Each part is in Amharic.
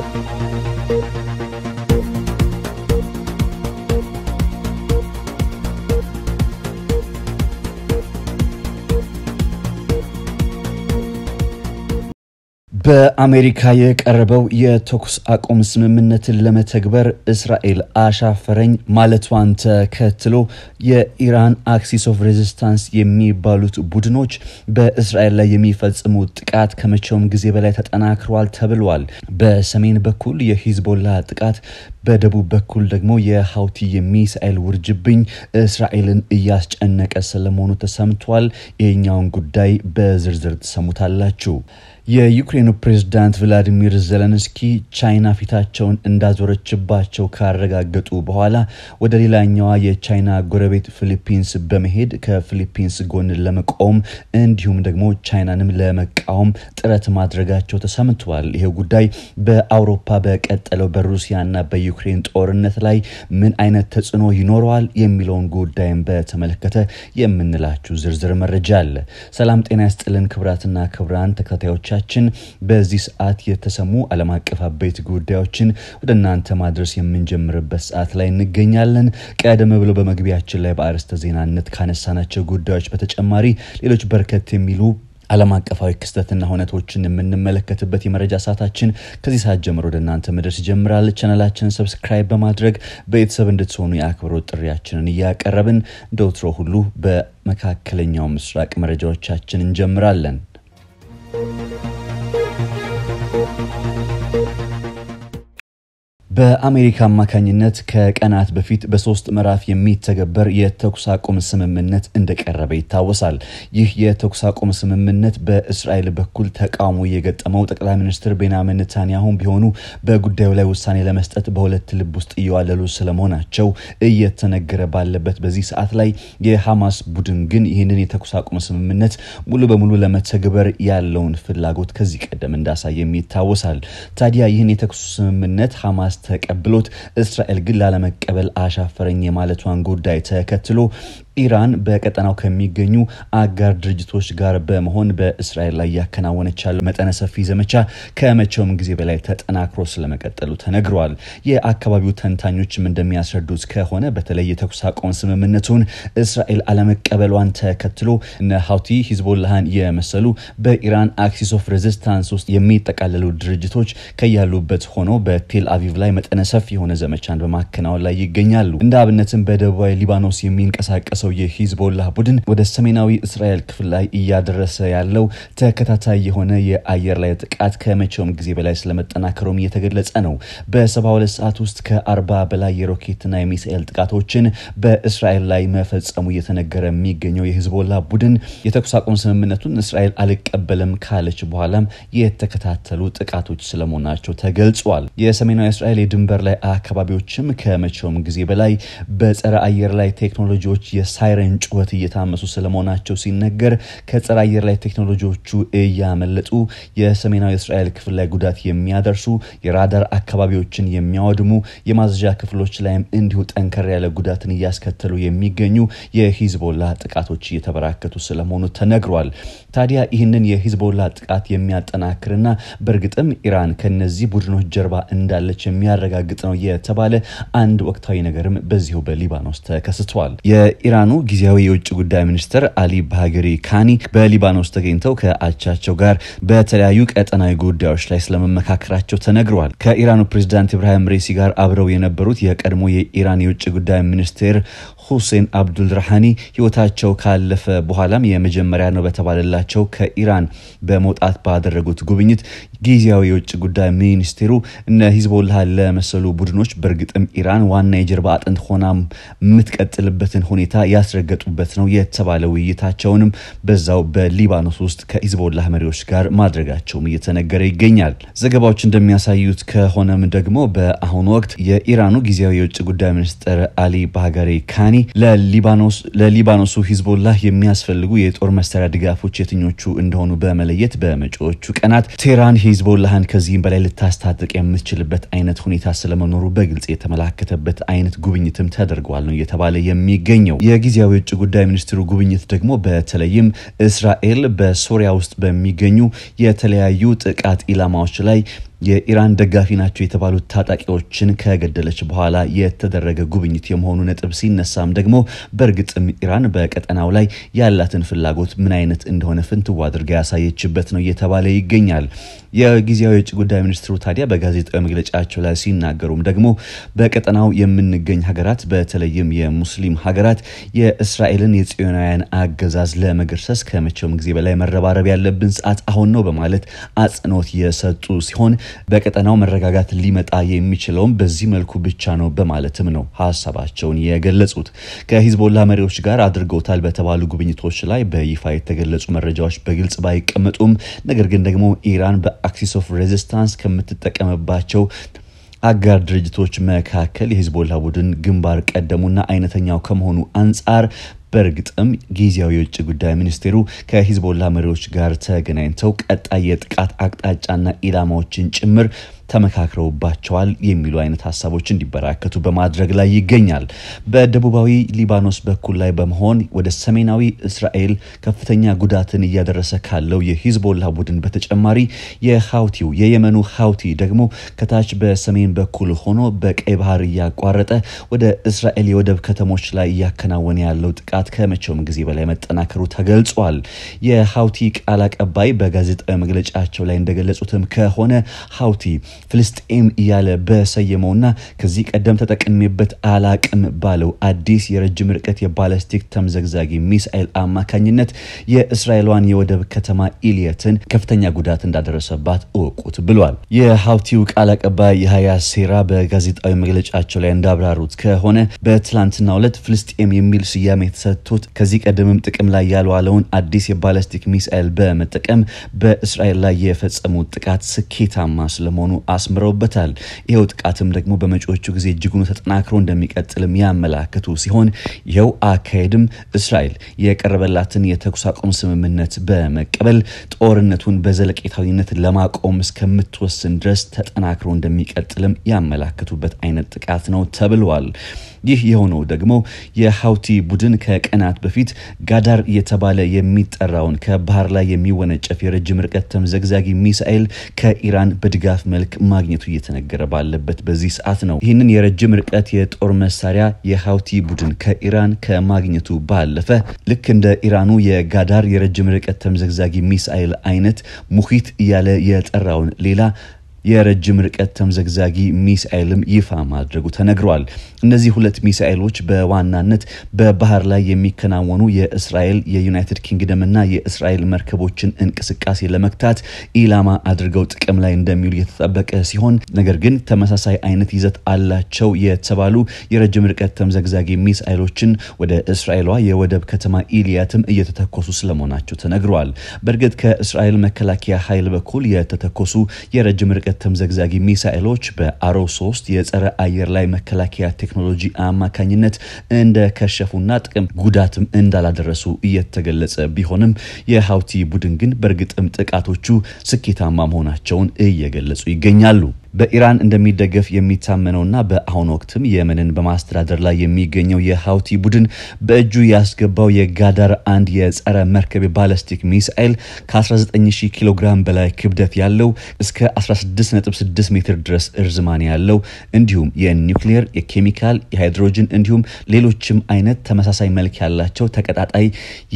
Música በአሜሪካ የቀረበው የተኩስ አቁም ስምምነትን ለመተግበር እስራኤል አሻፈረኝ ማለቷን ተከትሎ የኢራን አክሲስ ኦፍ ሬዚስታንስ የሚባሉት ቡድኖች በእስራኤል ላይ የሚፈጽሙት ጥቃት ከመቼውም ጊዜ በላይ ተጠናክሯል ተብሏል። በሰሜን በኩል የሂዝቦላ ጥቃት፣ በደቡብ በኩል ደግሞ የሀውቲ የሚሳኤል ውርጅብኝ እስራኤልን እያስጨነቀ ስለመሆኑ ተሰምቷል። ይህኛውን ጉዳይ በዝርዝር ትሰሙታላችሁ። የዩክሬኑ ፕሬዝዳንት ቭላዲሚር ዘለንስኪ ቻይና ፊታቸውን እንዳዞረችባቸው ካረጋገጡ በኋላ ወደ ሌላኛዋ የቻይና ጎረቤት ፊሊፒንስ በመሄድ ከፊሊፒንስ ጎን ለመቆም እንዲሁም ደግሞ ቻይናንም ለመቃወም ጥረት ማድረጋቸው ተሰምተዋል። ይሄ ጉዳይ በአውሮፓ በቀጠለው በሩሲያና በዩክሬን ጦርነት ላይ ምን አይነት ተጽዕኖ ይኖረዋል የሚለውን ጉዳይም በተመለከተ የምንላችሁ ዝርዝር መረጃ አለ። ሰላም ጤና ያስጥልን ክብራትና ክብራን ተከታዮቻ ዝግጅቶቻችን በዚህ ሰዓት የተሰሙ ዓለም አቀፍ አበይት ጉዳዮችን ወደ እናንተ ማድረስ የምንጀምርበት ሰዓት ላይ እንገኛለን። ቀደም ብሎ በመግቢያችን ላይ በአርዕስተ ዜናነት ካነሳናቸው ጉዳዮች በተጨማሪ ሌሎች በርከት የሚሉ ዓለም አቀፋዊ ክስተትና ሁነቶችን የምንመለከትበት የመረጃ ሰዓታችን ከዚህ ሰዓት ጀምሮ ወደ እናንተ መድረስ ይጀምራል። ቻናላችንን ሰብስክራይብ በማድረግ ቤተሰብ እንድትሆኑ የአክብሮት ጥሪያችንን እያቀረብን እንደ ወትሮ ሁሉ በመካከለኛው ምስራቅ መረጃዎቻችን እንጀምራለን። በአሜሪካ አማካኝነት ከቀናት በፊት በሶስት ምዕራፍ የሚተገበር የተኩስ አቁም ስምምነት እንደቀረበ ይታወሳል። ይህ የተኩስ አቁም ስምምነት በእስራኤል በኩል ተቃውሞ የገጠመው ጠቅላይ ሚኒስትር ቤንያሚን ኔታንያሁም ቢሆኑ በጉዳዩ ላይ ውሳኔ ለመስጠት በሁለት ልብ ውስጥ እየዋለሉ ስለመሆናቸው እየተነገረ ባለበት በዚህ ሰዓት ላይ የሐማስ ቡድን ግን ይህንን የተኩስ አቁም ስምምነት ሙሉ በሙሉ ለመተግበር ያለውን ፍላጎት ከዚህ ቀደም እንዳሳየም ይታወሳል። ታዲያ ይህን የተኩስ ስምምነት ሐማስ ተቀብሎት እስራኤል ግን ላለመቀበል አሻፈረኝ የማለቷን ጉዳይ ተከትሎ ኢራን በቀጠናው ከሚገኙ አጋር ድርጅቶች ጋር በመሆን በእስራኤል ላይ እያከናወነች ያለው መጠነ ሰፊ ዘመቻ ከመቼውም ጊዜ በላይ ተጠናክሮ ስለመቀጠሉ ተነግረዋል። የአካባቢው ተንታኞችም እንደሚያስረዱት ከሆነ በተለይ የተኩስ አቁም ስምምነቱን እስራኤል አለመቀበሏን ተከትሎ እነ ሀውቲ ሂዝቦላህን የመሰሉ በኢራን አክሲስ ኦፍ ሬዚስታንስ ውስጥ የሚጠቃለሉ ድርጅቶች ከያሉበት ሆኖ በቴል አቪቭ ላይ መጠነ ሰፊ የሆነ ዘመቻን በማከናወን ላይ ይገኛሉ። እንደ አብነትም በደቡባዊ ሊባኖስ የሚንቀሳቀሰው የተጠቀሰው የሂዝቦላ ቡድን ወደ ሰሜናዊ እስራኤል ክፍል ላይ እያደረሰ ያለው ተከታታይ የሆነ የአየር ላይ ጥቃት ከመቼውም ጊዜ በላይ ስለመጠናከሩም እየተገለጸ ነው። በ72 ሰዓት ውስጥ ከ40 በላይ የሮኬትና የሚሳኤል ጥቃቶችን በእስራኤል ላይ መፈጸሙ እየተነገረ የሚገኘው የሂዝቦላ ቡድን የተኩስ አቁም ስምምነቱን እስራኤል አልቀበልም ካለች በኋላም የተከታተሉ ጥቃቶች ስለመሆናቸው ተገልጿል። የሰሜናዊ እስራኤል የድንበር ላይ አካባቢዎችም ከመቼውም ጊዜ በላይ በጸረ አየር ላይ ቴክኖሎጂዎች የሳ ሳይረን ጩኸት እየታመሱ ስለመሆናቸው ሲነገር ከጸረ አየር ላይ ቴክኖሎጂዎቹ እያመለጡ የሰሜናዊ እስራኤል ክፍል ላይ ጉዳት የሚያደርሱ የራዳር አካባቢዎችን የሚያወድሙ የማዘዣ ክፍሎች ላይም እንዲሁ ጠንከር ያለ ጉዳትን እያስከተሉ የሚገኙ የሂዝቦላ ጥቃቶች እየተበራከቱ ስለመሆኑ ተነግሯል። ታዲያ ይህንን የሂዝቦላ ጥቃት የሚያጠናክርና በእርግጥም ኢራን ከነዚህ ቡድኖች ጀርባ እንዳለች የሚያረጋግጥ ነው የተባለ አንድ ወቅታዊ ነገርም በዚሁ በሊባኖስ ተከስቷል። የኢራን የኢራኑ ጊዜያዊ የውጭ ጉዳይ ሚኒስትር አሊ ባገሪ ካኒ በሊባኖስ ተገኝተው ከአቻቸው ጋር በተለያዩ ቀጠናዊ ጉዳዮች ላይ ስለመመካከራቸው ተነግረዋል። ከኢራኑ ፕሬዚዳንት ኢብራሂም ሬሲ ጋር አብረው የነበሩት የቀድሞ የኢራን የውጭ ጉዳይ ሚኒስቴር ሁሴን አብዱልረሃኒ ህይወታቸው ካለፈ በኋላም የመጀመሪያ ነው በተባለላቸው ከኢራን በመውጣት ባደረጉት ጉብኝት ጊዜያዊ የውጭ ጉዳይ ሚኒስቴሩ እነ ሂዝቦላህን ለመሰሉ ቡድኖች በእርግጥም ኢራን ዋና የጀርባ አጥንት ሆና የምትቀጥልበትን ሁኔታ ያስረገጡበት ነው የተባለ ውይይታቸውንም በዛው በሊባኖስ ውስጥ ከሂዝቦላህ መሪዎች ጋር ማድረጋቸውም እየተነገረ ይገኛል። ዘገባዎች እንደሚያሳዩት ከሆነም ደግሞ በአሁኑ ወቅት የኢራኑ ጊዜያዊ የውጭ ጉዳይ ሚኒስትር አሊ ባገሬ ካኒ ለሊባኖሱ ሂዝቦላህ የሚያስፈልጉ የጦር መሳሪያ ድጋፎች የትኞቹ እንደሆኑ በመለየት በመጪዎቹ ቀናት ቴህራን ሂዝቦላህን ከዚህም በላይ ልታስታጥቅ የምትችልበት አይነት ሁኔታ ስለመኖሩ በግልጽ የተመላከተበት አይነት ጉብኝትም ተደርጓል ነው እየተባለ የሚገኘው። የጊዜያዊ ውጭ ጉዳይ ሚኒስትሩ ጉብኝት ደግሞ በተለይም እስራኤል በሶሪያ ውስጥ በሚገኙ የተለያዩ ጥቃት ኢላማዎች ላይ የኢራን ደጋፊ ናቸው የተባሉት ታጣቂዎችን ከገደለች በኋላ የተደረገ ጉብኝት የመሆኑ ነጥብ ሲነሳም ደግሞ በእርግጥም ኢራን በቀጠናው ላይ ያላትን ፍላጎት ምን አይነት እንደሆነ ፍንትው አድርጋ ያሳየችበት ነው እየተባለ ይገኛል። የጊዜያዊ የውጭ ጉዳይ ሚኒስትሩ ታዲያ በጋዜጣዊ መግለጫቸው ላይ ሲናገሩም ደግሞ በቀጠናው የምንገኝ ሀገራት በተለይም የሙስሊም ሀገራት የእስራኤልን የጽዮናውያን አገዛዝ ለመገርሰስ ከመቼውም ጊዜ በላይ መረባረብ ያለብን ሰዓት አሁን ነው በማለት አጽንኦት የሰጡ ሲሆን በቀጠናው መረጋጋት ሊመጣ የሚችለውም በዚህ መልኩ ብቻ ነው በማለትም ነው ሀሳባቸውን የገለጹት። ከሂዝቦላ መሪዎች ጋር አድርገውታል በተባሉ ጉብኝቶች ላይ በይፋ የተገለጹ መረጃዎች በግልጽ ባይቀመጡም ነገር ግን ደግሞ ኢራን በአክሲስ ኦፍ ሬዚስታንስ ከምትጠቀምባቸው አጋር ድርጅቶች መካከል የሂዝቦላ ቡድን ግንባር ቀደሙና አይነተኛው ከመሆኑ አንጻር በእርግጥም ጊዜያዊ የውጭ ጉዳይ ሚኒስቴሩ ከሂዝቦላ መሪዎች ጋር ተገናኝተው ቀጣይ የጥቃት አቅጣጫና ኢላማዎችን ጭምር ተመካክረውባቸዋል የሚሉ አይነት ሀሳቦች እንዲበራከቱ በማድረግ ላይ ይገኛል። በደቡባዊ ሊባኖስ በኩል ላይ በመሆን ወደ ሰሜናዊ እስራኤል ከፍተኛ ጉዳትን እያደረሰ ካለው የሂዝቦላ ቡድን በተጨማሪ የሀውቲው የየመኑ ሀውቲ ደግሞ ከታች በሰሜን በኩል ሆኖ በቀይ ባህር እያቋረጠ ወደ እስራኤል የወደብ ከተሞች ላይ እያከናወነ ያለው ጥቃት ከመቼውም ጊዜ በላይ መጠናከሩ ተገልጿል። የሀውቲ ቃል አቀባይ በጋዜጣዊ መግለጫቸው ላይ እንደገለጹትም ከሆነ ሀውቲ ፍልስጤም እያለ በሰየመውና ከዚህ ቀደም ተጠቅሜበት አላቅም ባለው አዲስ የረጅም ርቀት የባለስቲክ ተምዘግዛጊ ሚሳኤል አማካኝነት የእስራኤሏን የወደብ ከተማ ኢልየትን ከፍተኛ ጉዳት እንዳደረሰባት እወቁት ብሏል። የሀውቲው ቃል አቀባይ የሀያ ሴራ በጋዜጣዊ መግለጫቸው ላይ እንዳብራሩት ከሆነ በትላንትና ዕለት ፍልስጤም የሚል ስያሜ የተሰጥቶት ከዚህ ቀደምም ጥቅም ላይ ያልዋለውን አዲስ የባለስቲክ ሚሳኤል በመጠቀም በእስራኤል ላይ የፈጸሙት ጥቃት ስኬታማ ስለመሆኑ አስምረውበታል። ይኸው ጥቃትም ደግሞ በመጪዎቹ ጊዜ እጅጉን ተጠናክሮ እንደሚቀጥልም ያመላክቱ ሲሆን ይኸው አካሄድም እስራኤል የቀረበላትን የተኩስ አቁም ስምምነት በመቀበል ጦርነቱን በዘለቄታዊነት ለማቆም እስከምትወስን ድረስ ተጠናክሮ እንደሚቀጥልም ያመላክቱበት አይነት ጥቃት ነው ተብሏል። ይህ የሆነው ደግሞ የሀውቲ ቡድን ከቀናት በፊት ጋዳር የተባለ የሚጠራውን ከባህር ላይ የሚወነጨፍ የረጅም ርቀት ተምዘግዛጊ ሚሳኤል ከኢራን በድጋፍ መልክ ማግኘቱ እየተነገረ ባለበት በዚህ ሰዓት ነው። ይህንን የረጅም ርቀት የጦር መሳሪያ የሀውቲ ቡድን ከኢራን ከማግኘቱ ባለፈ ልክ እንደ ኢራኑ የጋዳር የረጅም ርቀት ተምዘግዛጊ ሚሳኤል አይነት ሙሂት እያለ የጠራውን ሌላ የረጅም ርቀት ተምዘግዛጊ ሚሳኤልም ይፋ ማድረጉ ተነግሯል። እነዚህ ሁለት ሚሳኤሎች በዋናነት በባህር ላይ የሚከናወኑ የእስራኤል የዩናይትድ ኪንግደም የእስራኤል መርከቦችን እንቅስቃሴ ለመግታት ኢላማ አድርገው ጥቅም ላይ እንደሚውሉ የተጠበቀ ሲሆን ነገር ግን ተመሳሳይ አይነት ይዘት አላቸው የተባሉ የረጅም ርቀት ተምዘግዛጊ ሚሳኤሎችን ወደ እስራኤሏ የወደብ ከተማ ኢልያትም እየተተኮሱ ስለመሆናቸው ተነግሯል። በእርግጥ ከእስራኤል መከላከያ ኃይል በኩል የተተኮሱ የረጅም ርቀት ተምዘግዛጊ ሚሳኤሎች በአሮ 3 የጸረ አየር ላይ መከላከያ ቴክኖሎጂ አማካኝነት እንደከሸፉና ጥቅም ጉዳትም እንዳላደረሱ እየተገለጸ ቢሆንም የሀውቲ ቡድን ግን በእርግጥም ጥቃቶቹ ስኬታማ መሆናቸውን እየገለጹ ይገኛሉ። በኢራን እንደሚደገፍ የሚታመነውና በአሁኑ ወቅትም የመንን በማስተዳደር ላይ የሚገኘው የሀውቲ ቡድን በእጁ ያስገባው የጋዳር አንድ የጸረ መርከብ ባለስቲክ ሚሳኤል ከ190 ኪሎ ግራም በላይ ክብደት ያለው እስከ 166 ሜትር ድረስ እርዝማን ያለው እንዲሁም የኒውክሊየር፣ የኬሚካል፣ የሃይድሮጅን እንዲሁም ሌሎችም አይነት ተመሳሳይ መልክ ያላቸው ተቀጣጣይ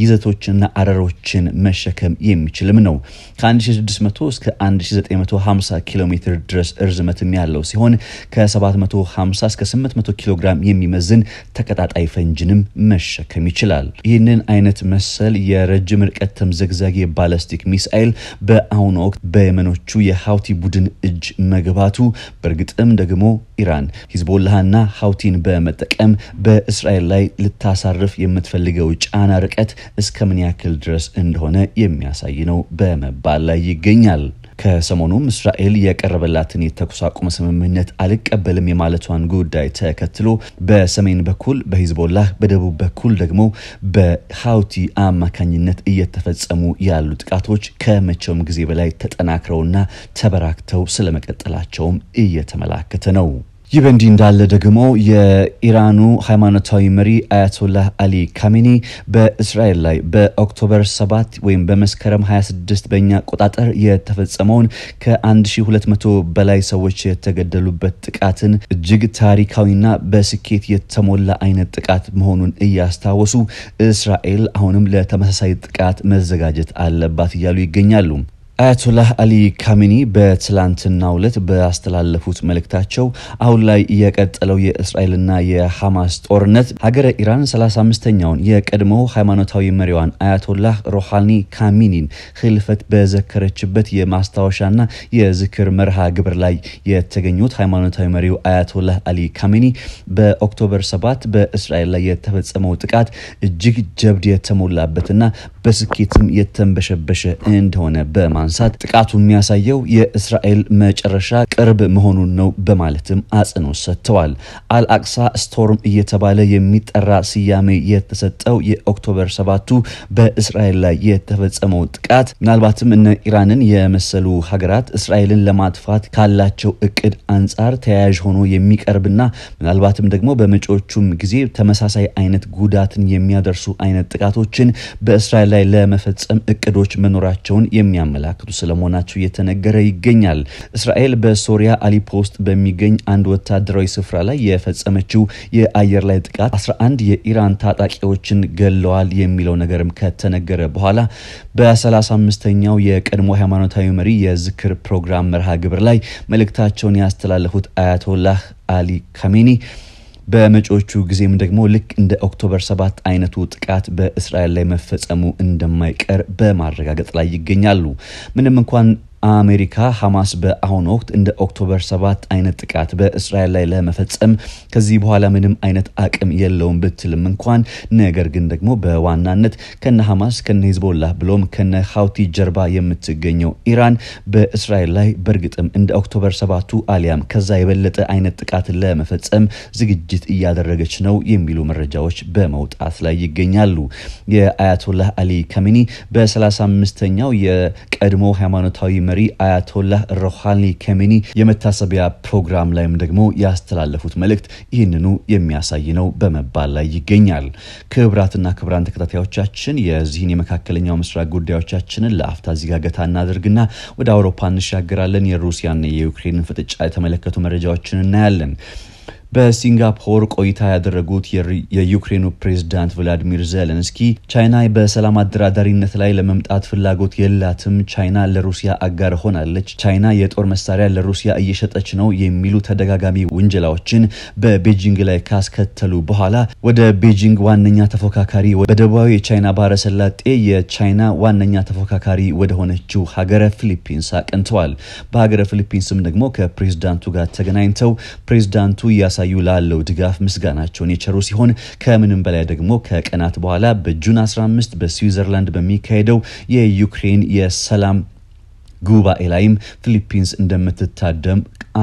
ይዘቶችና አረሮችን መሸከም የሚችልም ነው። ከ1600 እስከ 1950 ኪሎ ሜትር ድረስ እርዝመትም ያለው ሲሆን ከ750 እስከ 800 ኪሎ ግራም የሚመዝን ተቀጣጣይ ፈንጅንም መሸከም ይችላል። ይህንን አይነት መሰል የረጅም ርቀት ተምዘግዛጊ የባለስቲክ ሚሳኤል በአሁኑ ወቅት በየመኖቹ የሀውቲ ቡድን እጅ መግባቱ በእርግጥም ደግሞ ኢራን ሂዝቦላህና ሀውቲን በመጠቀም በእስራኤል ላይ ልታሳርፍ የምትፈልገው ጫና ርቀት እስከ ምን ያክል ድረስ እንደሆነ የሚያሳይ ነው በመባል ላይ ይገኛል። ከሰሞኑም እስራኤል የቀረበላትን የተኩስ አቁም ስምምነት አልቀበልም የማለቷን ጉዳይ ተከትሎ በሰሜን በኩል በሂዝቦላህ በደቡብ በኩል ደግሞ በሀውቲ አማካኝነት እየተፈጸሙ ያሉ ጥቃቶች ከመቼውም ጊዜ በላይ ተጠናክረውና ተበራክተው ስለመቀጠላቸውም እየተመላከተ ነው። ይህ በእንዲህ እንዳለ ደግሞ የኢራኑ ሃይማኖታዊ መሪ አያቶላህ አሊ ካሜኒ በእስራኤል ላይ በኦክቶበር 7 ወይም በመስከረም 26 በእኛ አቆጣጠር የተፈጸመውን ከ1200 በላይ ሰዎች የተገደሉበት ጥቃትን እጅግ ታሪካዊና በስኬት የተሞላ አይነት ጥቃት መሆኑን እያስታወሱ እስራኤል አሁንም ለተመሳሳይ ጥቃት መዘጋጀት አለባት እያሉ ይገኛሉ። አያቶላህ አሊ ካሜኒ በትላንትናው ዕለት ባስተላለፉት መልእክታቸው አሁን ላይ የቀጠለው የእስራኤልና የሐማስ ጦርነት ሀገረ ኢራን 35ኛውን የቀድሞው ሃይማኖታዊ መሪዋን አያቶላህ ሮሃኒ ካሚኒን ህልፈት በዘከረችበት የማስታወሻና የዝክር መርሃ ግብር ላይ የተገኙት ሃይማኖታዊ መሪው አያቶላህ አሊ ካሚኒ በኦክቶበር 7 በእስራኤል ላይ የተፈጸመው ጥቃት እጅግ ጀብድ የተሞላበትና በስኬትም የተንበሸበሸ እንደሆነ በማንሳት ጥቃቱ የሚያሳየው የእስራኤል መጨረሻ ቅርብ መሆኑን ነው በማለትም አጽንኦት ሰጥተዋል። አልአቅሳ ስቶርም እየተባለ የሚጠራ ስያሜ የተሰጠው የኦክቶበር ሰባቱ በእስራኤል ላይ የተፈጸመው ጥቃት ምናልባትም እነ ኢራንን የመሰሉ ሀገራት እስራኤልን ለማጥፋት ካላቸው እቅድ አንጻር ተያያዥ ሆኖ የሚቀርብና ምናልባትም ደግሞ በመጪዎቹም ጊዜ ተመሳሳይ አይነት ጉዳትን የሚያደርሱ አይነት ጥቃቶችን በእስራኤል ላይ ለመፈጸም እቅዶች መኖራቸውን የሚያመላክቱ ስለመሆናቸው እየተነገረ ይገኛል። እስራኤል በሶሪያ አሊፖ ውስጥ በሚገኝ አንድ ወታደራዊ ስፍራ ላይ የፈጸመችው የአየር ላይ ጥቃት 11 የኢራን ታጣቂዎችን ገለዋል የሚለው ነገርም ከተነገረ በኋላ በ35ኛው የቀድሞ ሃይማኖታዊ መሪ የዝክር ፕሮግራም መርሃ ግብር ላይ መልእክታቸውን ያስተላለፉት አያቶላህ አሊ ካሜኒ በመጪዎቹ ጊዜም ደግሞ ልክ እንደ ኦክቶበር ሰባት አይነቱ ጥቃት በእስራኤል ላይ መፈጸሙ እንደማይቀር በማረጋገጥ ላይ ይገኛሉ ምንም እንኳን አሜሪካ ሐማስ በአሁኑ ወቅት እንደ ኦክቶበር 7 አይነት ጥቃት በእስራኤል ላይ ለመፈጸም ከዚህ በኋላ ምንም አይነት አቅም የለውም ብትልም እንኳን ነገር ግን ደግሞ በዋናነት ከነ ሐማስ ከነ ሂዝቦላ ብሎም ከነ ሀውቲ ጀርባ የምትገኘው ኢራን በእስራኤል ላይ በእርግጥም እንደ ኦክቶበር 7ቱ አሊያም ከዛ የበለጠ አይነት ጥቃት ለመፈጸም ዝግጅት እያደረገች ነው የሚሉ መረጃዎች በመውጣት ላይ ይገኛሉ። የአያቶላህ አሊ ከሚኒ በ35ኛው የቀድሞ ሃይማኖታዊ መሪ አያቶላህ ሮሃኒ ከሜኒ የመታሰቢያ ፕሮግራም ላይም ደግሞ ያስተላለፉት መልእክት ይህንኑ የሚያሳይ ነው በመባል ላይ ይገኛል። ክብራትና ክብራን ተከታታዮቻችን የዚህን የመካከለኛው ምስራቅ ጉዳዮቻችንን ለአፍታ ዚጋገታ እናደርግና ወደ አውሮፓ እንሻገራለን። የሩሲያና የዩክሬንን ፍጥጫ የተመለከቱ መረጃዎችን እናያለን። በሲንጋፖር ቆይታ ያደረጉት የዩክሬኑ ፕሬዝዳንት ቭላዲሚር ዘለንስኪ ቻይና በሰላም አደራዳሪነት ላይ ለመምጣት ፍላጎት የላትም፣ ቻይና ለሩሲያ አጋር ሆናለች፣ ቻይና የጦር መሳሪያ ለሩሲያ እየሸጠች ነው የሚሉ ተደጋጋሚ ውንጀላዎችን በቤጂንግ ላይ ካስከተሉ በኋላ ወደ ቤጂንግ ዋነኛ ተፎካካሪ በደቡባዊ የቻይና ባህረ ሰላጤ የቻይና ዋነኛ ተፎካካሪ ወደሆነችው ሀገረ ፊሊፒንስ አቅንተዋል። በሀገረ ፊሊፒንስም ደግሞ ከፕሬዝዳንቱ ጋር ተገናኝተው ፕሬዝዳንቱ እያሳ እያሳዩ ላለው ድጋፍ ምስጋናቸውን የቸሩ ሲሆን ከምንም በላይ ደግሞ ከቀናት በኋላ በጁን 15 በስዊዘርላንድ በሚካሄደው የዩክሬን የሰላም ጉባኤ ላይም ፊሊፒንስ እንደምትታደም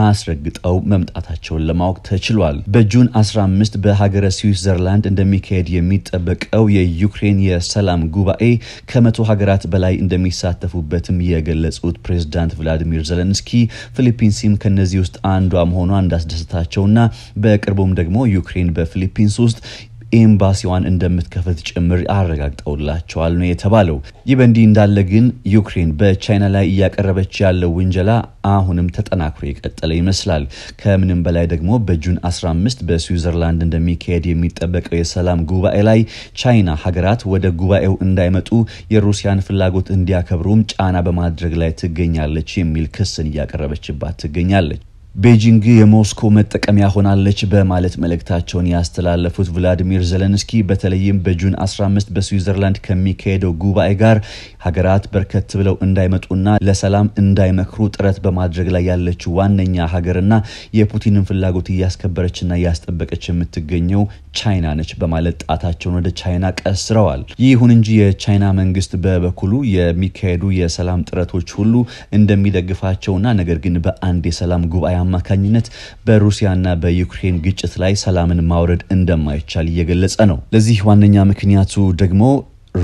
አስረግጠው መምጣታቸውን ለማወቅ ተችሏል። በጁን 15 በሀገረ ስዊዘርላንድ እንደሚካሄድ የሚጠበቀው የዩክሬን የሰላም ጉባኤ ከመቶ ሀገራት በላይ እንደሚሳተፉበትም የገለጹት ፕሬዝዳንት ቭላዲሚር ዘለንስኪ ፊሊፒንስም ከነዚህ ውስጥ አንዷ መሆኗ እንዳስደሰታቸውና በቅርቡም ደግሞ ዩክሬን በፊሊፒንስ ውስጥ ኤምባሲዋን እንደምትከፍት ጭምር አረጋግጠውላቸዋል ነው የተባለው። ይህ በእንዲህ እንዳለ ግን ዩክሬን በቻይና ላይ እያቀረበች ያለው ውንጀላ አሁንም ተጠናክሮ የቀጠለ ይመስላል። ከምንም በላይ ደግሞ በጁን 15 በስዊዘርላንድ እንደሚካሄድ የሚጠበቀው የሰላም ጉባኤ ላይ ቻይና ሀገራት ወደ ጉባኤው እንዳይመጡ የሩሲያን ፍላጎት እንዲያከብሩም ጫና በማድረግ ላይ ትገኛለች የሚል ክስን እያቀረበችባት ትገኛለች። ቤጂንግ የሞስኮ መጠቀሚያ ሆናለች በማለት መልእክታቸውን ያስተላለፉት ቭላዲሚር ዘለንስኪ በተለይም በጁን 15 በስዊዘርላንድ ከሚካሄደው ጉባኤ ጋር ሀገራት በርከት ብለው እንዳይመጡና ለሰላም እንዳይመክሩ ጥረት በማድረግ ላይ ያለችው ዋነኛ ሀገርና የፑቲንን ፍላጎት እያስከበረችና እያስጠበቀች የምትገኘው ቻይና ነች በማለት ጣታቸውን ወደ ቻይና ቀስረዋል። ይሁን እንጂ የቻይና መንግስት በበኩሉ የሚካሄዱ የሰላም ጥረቶች ሁሉ እንደሚደግፋቸውና ነገር ግን በአንድ የሰላም ጉባኤ አማካኝነት በሩሲያና በዩክሬን ግጭት ላይ ሰላምን ማውረድ እንደማይቻል እየገለጸ ነው። ለዚህ ዋነኛ ምክንያቱ ደግሞ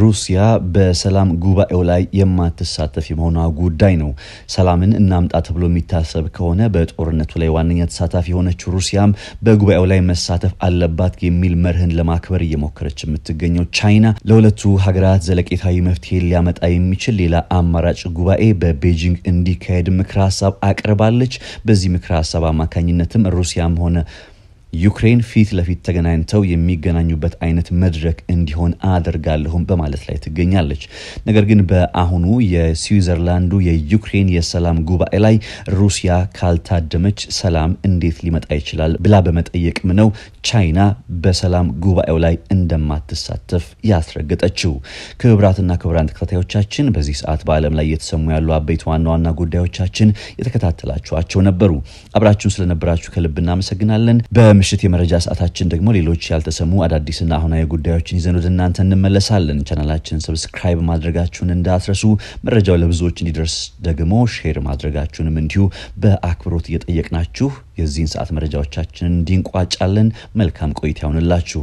ሩሲያ በሰላም ጉባኤው ላይ የማትሳተፍ የመሆኗ ጉዳይ ነው። ሰላምን እናምጣ ተብሎ የሚታሰብ ከሆነ በጦርነቱ ላይ ዋነኛ ተሳታፊ የሆነችው ሩሲያም በጉባኤው ላይ መሳተፍ አለባት የሚል መርህን ለማክበር እየሞከረች የምትገኘው ቻይና ለሁለቱ ሀገራት ዘለቄታዊ መፍትሄ ሊያመጣ የሚችል ሌላ አማራጭ ጉባኤ በቤጂንግ እንዲካሄድ ምክረ ሀሳብ አቅርባለች። በዚህ ምክረ ሀሳብ አማካኝነትም ሩሲያም ሆነ ዩክሬን ፊት ለፊት ተገናኝተው የሚገናኙበት አይነት መድረክ እንዲሆን አደርጋለሁም በማለት ላይ ትገኛለች። ነገር ግን በአሁኑ የስዊዘርላንዱ የዩክሬን የሰላም ጉባኤ ላይ ሩሲያ ካልታደመች ሰላም እንዴት ሊመጣ ይችላል ብላ በመጠየቅም ነው ቻይና በሰላም ጉባኤው ላይ እንደማትሳተፍ ያስረገጠችው። ክቡራትና ክቡራን ተከታታዮቻችን በዚህ ሰዓት በዓለም ላይ እየተሰሙ ያሉ አበይት ዋና ዋና ጉዳዮቻችን የተከታተላችኋቸው ነበሩ። አብራችሁን ስለነበራችሁ ከልብ እናመሰግናለን። በምሽት የመረጃ ሰዓታችን ደግሞ ሌሎች ያልተሰሙ አዳዲስና አሁናዊ ጉዳዮችን ይዘን ወደ እናንተ እንመለሳለን። ቻናላችን ሰብስክራይብ ማድረጋችሁን እንዳትረሱ፣ መረጃው ለብዙዎች እንዲደርስ ደግሞ ሼር ማድረጋችሁንም እንዲሁ በአክብሮት እየጠየቅናችሁ የዚህን ሰዓት መረጃዎቻችንን እንዲንቋጫለን መልካም ቆይታ ይሆንላችሁ።